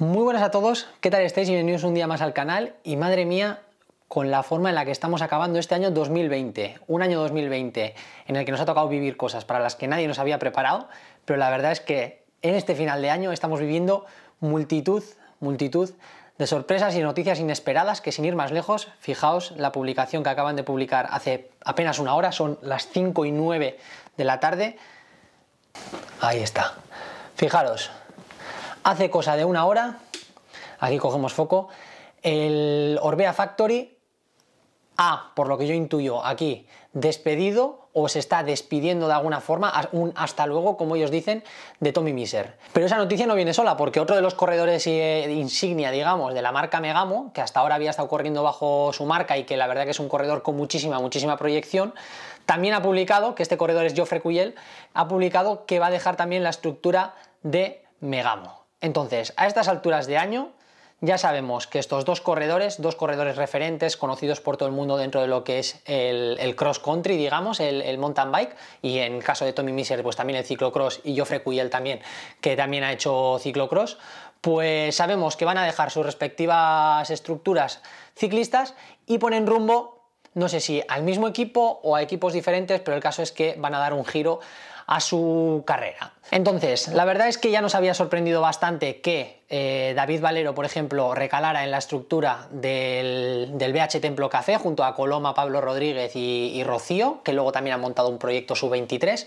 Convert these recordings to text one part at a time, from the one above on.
Muy buenas a todos, ¿qué tal estáis? Bienvenidos un día más al canal y madre mía con la forma en la que estamos acabando este año 2020, un año 2020 en el que nos ha tocado vivir cosas para las que nadie nos había preparado, pero la verdad es que en este final de año estamos viviendo multitud, multitud de sorpresas y noticias inesperadas que sin ir más lejos, fijaos la publicación que acaban de publicar hace apenas una hora, son las 5 y 9 de la tarde, ahí está, fijaros, Hace cosa de una hora, aquí cogemos foco, el Orbea Factory ha, por lo que yo intuyo aquí, despedido o se está despidiendo de alguna forma, un hasta luego, como ellos dicen, de Tommy Miser. Pero esa noticia no viene sola, porque otro de los corredores eh, insignia, digamos, de la marca Megamo, que hasta ahora había estado corriendo bajo su marca y que la verdad que es un corredor con muchísima, muchísima proyección, también ha publicado, que este corredor es Geoffrey Cuyel, ha publicado que va a dejar también la estructura de Megamo. Entonces, a estas alturas de año, ya sabemos que estos dos corredores, dos corredores referentes conocidos por todo el mundo dentro de lo que es el, cross country, digamos, el, mountain bike, y en el caso de Tommy Miser, pues también el ciclocross y Joffre Cuyel también, que también ha hecho ciclocross, pues sabemos que van a dejar sus respectivas estructuras ciclistas y ponen rumbo, no sé si al mismo equipo o a equipos diferentes, pero el caso es que van a dar un giro a su carrera. Entonces, la verdad es que ya nos había sorprendido bastante que eh, David Valero, por ejemplo, recalara en la estructura del, BH Templo Café junto a Coloma, Pablo Rodríguez y, Rocío, que luego también han montado un proyecto sub-23.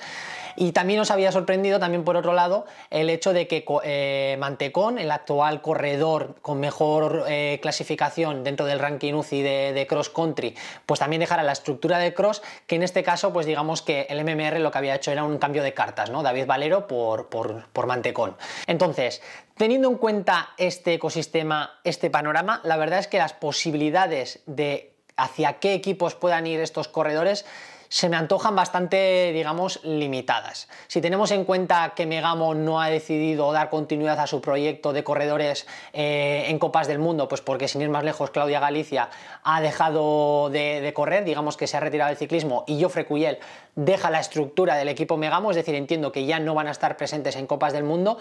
Y también nos había sorprendido, también por otro lado, el hecho de que eh, Mantecón, el actual corredor con mejor eh, clasificación dentro del ranking UCI de, cross country, pues también dejara la estructura de cross, que en este caso, pues digamos que el MMR lo que había hecho era un cambio de cartas, ¿no? David Valero por, por, por Mantecón. Entonces, Teniendo en cuenta este ecosistema, este panorama, la verdad es que las posibilidades de hacia qué equipos puedan ir estos corredores se me antojan bastante, digamos, limitadas. Si tenemos en cuenta que Megamo no ha decidido dar continuidad a su proyecto de corredores eh, en Copas del Mundo, pues porque sin ir más lejos, Claudia Galicia ha dejado de, de correr, digamos que se ha retirado del ciclismo y Joffre Cuyel deja la estructura del equipo Megamo, es decir, entiendo que ya no van a estar presentes en Copas del Mundo,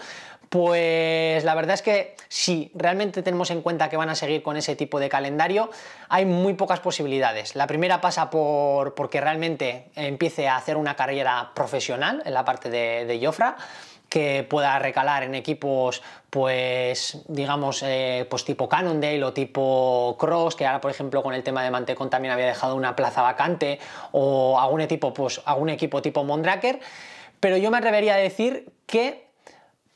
pues la verdad es que si realmente tenemos en cuenta que van a seguir con ese tipo de calendario, hay muy pocas posibilidades. La primera pasa por porque realmente empiece a hacer una carrera profesional en la parte de, de Jofra que pueda recalar en equipos pues digamos eh, pues tipo Cannondale o tipo Cross que ahora por ejemplo con el tema de Mantecón también había dejado una plaza vacante o algún equipo pues algún equipo tipo Mondraker pero yo me atrevería a decir que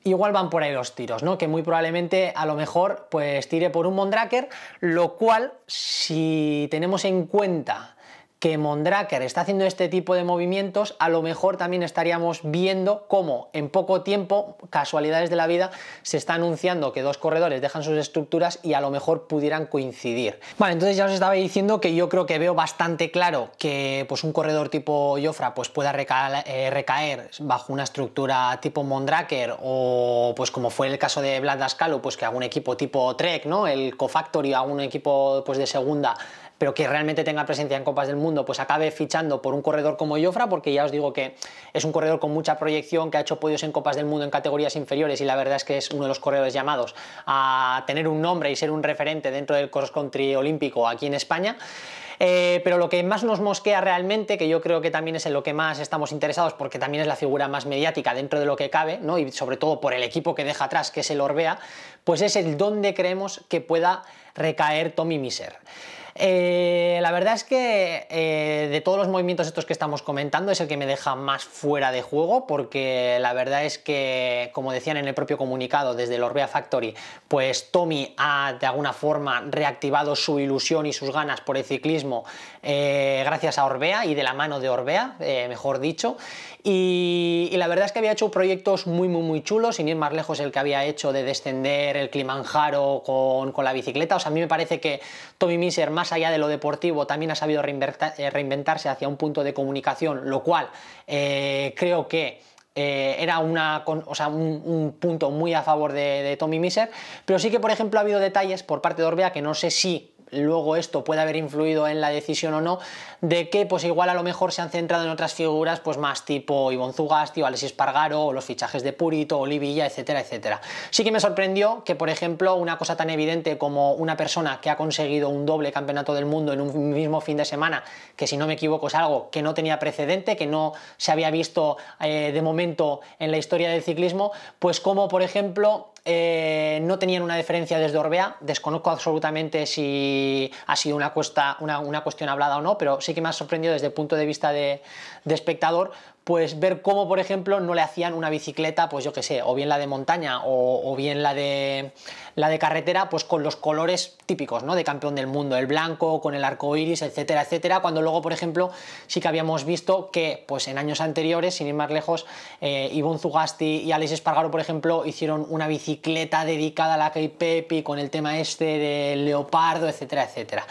igual van por ahí los tiros, ¿no? Que muy probablemente a lo mejor pues tire por un Mondraker, lo cual si tenemos en cuenta que Mondraker está haciendo este tipo de movimientos, a lo mejor también estaríamos viendo cómo en poco tiempo, casualidades de la vida, se está anunciando que dos corredores dejan sus estructuras y a lo mejor pudieran coincidir. Vale, entonces ya os estaba diciendo que yo creo que veo bastante claro que pues, un corredor tipo Jofra pues, pueda eh, recaer, bajo una estructura tipo Mondraker o pues como fue el caso de Vlad Dascalo, pues que algún equipo tipo Trek, ¿no? El Cofactory, algún equipo pues, de segunda pero que realmente tenga presencia en Copas del Mundo, pues acabe fichando por un corredor como Jofra, porque ya os digo que es un corredor con mucha proyección, que ha hecho podios en Copas del Mundo en categorías inferiores y la verdad es que es uno de los corredores llamados a tener un nombre y ser un referente dentro del cross country olímpico aquí en España. Eh, pero lo que más nos mosquea realmente, que yo creo que también es en lo que más estamos interesados, porque también es la figura más mediática dentro de lo que cabe, y sobre todo por el equipo que deja atrás, que es el Orbea, pues es el donde creemos que pueda recaer Tommy Miser. Eh, la verdad es que eh, de todos los movimientos estos que estamos comentando es el que me deja más fuera de juego porque la verdad es que, como decían en el propio comunicado desde el Orbea Factory, pues Tommy ha de alguna forma reactivado su ilusión y sus ganas por el ciclismo eh, gracias a Orbea y de la mano de Orbea, mejor dicho. Y, la verdad es que había hecho proyectos muy, muy, muy chulos, sin ir más lejos el que había hecho de descender el climanjaro con, con la bicicleta. O sea, a mí me parece que Tommy Miser más allá de lo deportivo, también ha sabido eh, reinventarse hacia un punto de comunicación, lo cual eh, creo que eh, era una, un, punto muy a favor de, de Tommy Miser, pero sí que, por ejemplo, ha habido detalles por parte de Orbea que no sé si luego esto puede haber influido en la decisión o no, de que pues igual a lo mejor se han centrado en otras figuras pues más tipo Ivonne Zugasti o Alexis Pargaro o los fichajes de Purito Olivilla, etcétera, etcétera. Sí que me sorprendió que, por ejemplo, una cosa tan evidente como una persona que ha conseguido un doble campeonato del mundo en un mismo fin de semana, que si no me equivoco es algo que no tenía precedente, que no se había visto eh, de momento en la historia del ciclismo, pues como por ejemplo eh, no tenían una diferencia desde Orbea. Desconozco absolutamente si ha sido una, cuestión hablada o no, pero sí que me ha sorprendido desde el punto de vista de espectador pues ver cómo, por ejemplo, no le hacían una bicicleta, pues yo qué sé, o bien la de montaña o, bien la de, la de carretera, pues con los colores típicos, ¿no? De campeón del mundo, el blanco, con el arco iris, etcétera, etcétera. Cuando luego, por ejemplo, sí que habíamos visto que, pues en años anteriores, sin ir más lejos, eh, Ivonne Zugasti y Alex Espargaro, por ejemplo, hicieron una bicicleta dedicada a la k con el tema este de leopardo, etcétera, etcétera.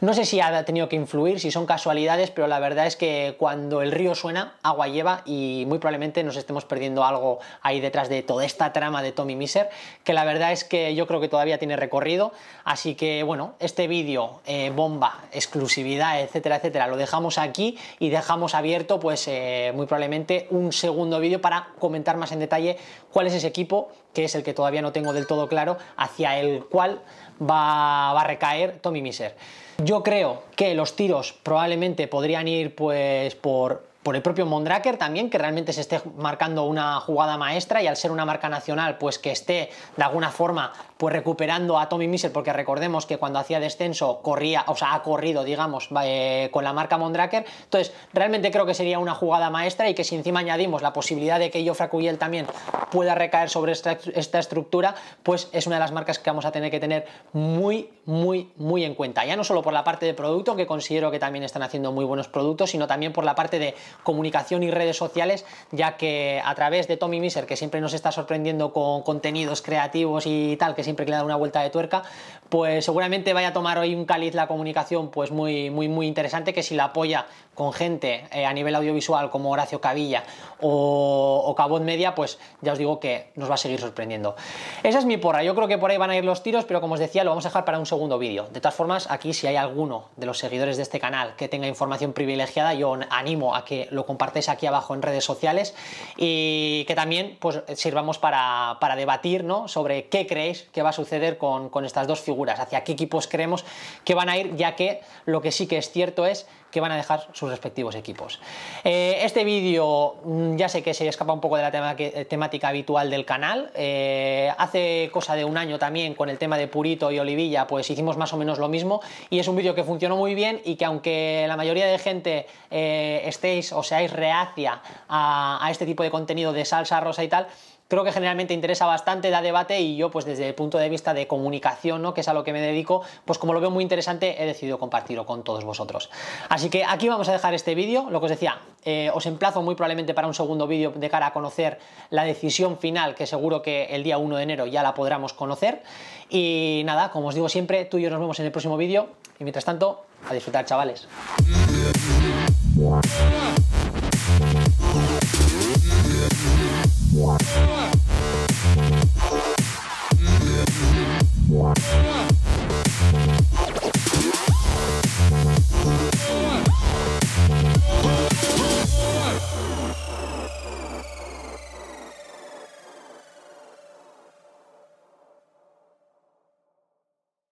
No sé si ha tenido que influir, si son casualidades, pero la verdad es que cuando el río suena, agua y muy probablemente nos estemos perdiendo algo ahí detrás de toda esta trama de Tommy Miser, que la verdad es que yo creo que todavía tiene recorrido, así que bueno, este vídeo, eh, bomba, exclusividad, etcétera, etcétera, lo dejamos aquí y dejamos abierto pues eh, muy probablemente un segundo vídeo para comentar más en detalle cuál es ese equipo, que es el que todavía no tengo del todo claro, hacia el cual va, va a recaer Tommy Miser. Yo creo que los tiros probablemente podrían ir pues por por el propio Mondraker también, que realmente se esté marcando una jugada maestra y al ser una marca nacional, pues que esté de alguna forma pues recuperando a Tommy Miser porque recordemos que cuando hacía descenso corría, o sea, ha corrido, digamos, eh, con la marca Mondraker. Entonces, realmente creo que sería una jugada maestra y que si encima añadimos la posibilidad de que Jofra Cuyel también pueda recaer sobre esta, esta estructura, pues es una de las marcas que vamos a tener que tener muy, muy, muy en cuenta. Ya no solo por la parte de producto, que considero que también están haciendo muy buenos productos, sino también por la parte de comunicación y redes sociales, ya que a través de Tommy Miser, que siempre nos está sorprendiendo con contenidos creativos y tal, que siempre que le da una vuelta de tuerca, pues seguramente vaya a tomar hoy un cáliz la comunicación pues muy, muy, muy interesante que si la apoya con gente eh, a nivel audiovisual como Horacio Cavilla o, Cabot Media, pues ya os digo que nos va a seguir sorprendiendo. Esa es mi porra, yo creo que por ahí van a ir los tiros, pero como os decía, lo vamos a dejar para un segundo vídeo. De todas formas, aquí si hay alguno de los seguidores de este canal que tenga información privilegiada, yo animo a que lo compartáis aquí abajo en redes sociales y que también pues, sirvamos para, debatir sobre qué creéis que va a suceder con, con estas dos figuras, hacia qué equipos creemos que van a ir, ya que lo que sí que es cierto es que van a dejar sus respectivos equipos. Eh, este vídeo mm, ya sé que se escapa un poco de la eh, temática habitual del canal. Eh, hace cosa de un año también con el tema de Purito y Olivilla, pues hicimos más o menos lo mismo y es un vídeo que funcionó muy bien y que aunque la mayoría de gente estéis o seáis reacia a este tipo de contenido de salsa rosa y tal, creo que generalmente interesa bastante, da debate y yo pues desde el punto de vista de comunicación, ¿no? que es a lo que me dedico, pues como lo veo muy interesante he decidido compartirlo con todos vosotros. Así que aquí vamos a dejar este vídeo, lo que os decía, eh, os emplazo muy probablemente para un segundo vídeo de cara a conocer la decisión final, que seguro que el día 1 de enero ya la podremos conocer. Y nada, como os digo siempre, tú y yo nos vemos en el próximo vídeo y mientras tanto, a disfrutar chavales.